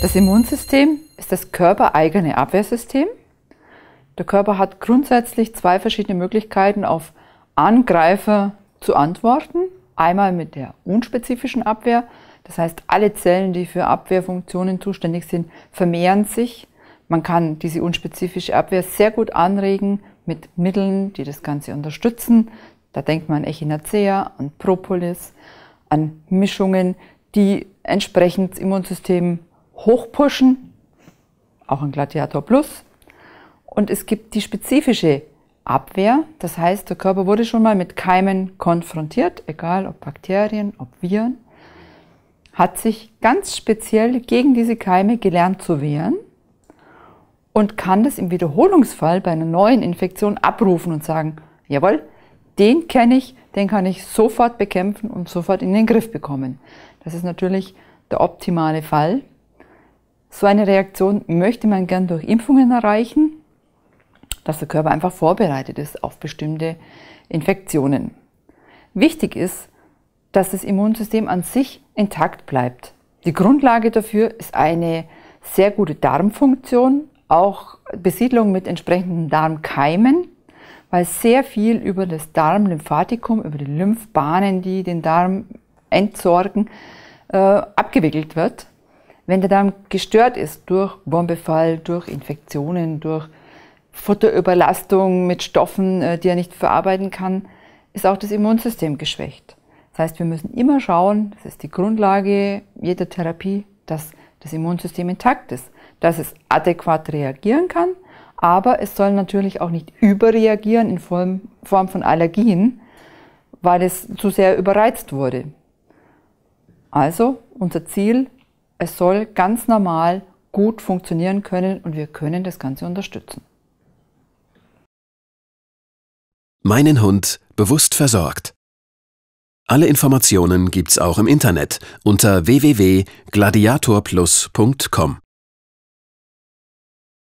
Das Immunsystem ist das körpereigene Abwehrsystem. Der Körper hat grundsätzlich zwei verschiedene Möglichkeiten, auf Angreifer zu antworten. Einmal mit der unspezifischen Abwehr, das heißt alle Zellen, die für Abwehrfunktionen zuständig sind, vermehren sich. Man kann diese unspezifische Abwehr sehr gut anregen mit Mitteln, die das Ganze unterstützen. Da denkt man an Echinacea, an Propolis, an Mischungen, die entsprechend das Immunsystem hochpushen, auch ein Gladiator Plus. Und es gibt die spezifische Abwehr, das heißt, der Körper wurde schon mal mit Keimen konfrontiert, egal ob Bakterien, ob Viren, hat sich ganz speziell gegen diese Keime gelernt zu wehren und kann das im Wiederholungsfall bei einer neuen Infektion abrufen und sagen, jawohl, den kenne ich, den kann ich sofort bekämpfen und sofort in den Griff bekommen. Das ist natürlich der optimale Fall. So eine Reaktion möchte man gern durch Impfungen erreichen, dass der Körper einfach vorbereitet ist auf bestimmte Infektionen. Wichtig ist, dass das Immunsystem an sich intakt bleibt. Die Grundlage dafür ist eine sehr gute Darmfunktion, auch Besiedlung mit entsprechenden Darmkeimen, weil sehr viel über das Darmlymphatikum, über die Lymphbahnen, die den Darm entsorgen, äh, abgewickelt wird. Wenn der Darm gestört ist durch Bombefall, durch Infektionen, durch Futterüberlastung mit Stoffen, äh, die er nicht verarbeiten kann, ist auch das Immunsystem geschwächt. Das heißt, wir müssen immer schauen, das ist die Grundlage jeder Therapie, dass das Immunsystem intakt ist, dass es adäquat reagieren kann, aber es soll natürlich auch nicht überreagieren in Form, von Allergien, weil es zu sehr überreizt wurde. Also unser Ziel es soll ganz normal gut funktionieren können und wir können das Ganze unterstützen. Meinen Hund bewusst versorgt. Alle Informationen gibt's auch im Internet unter www.gladiatorplus.com.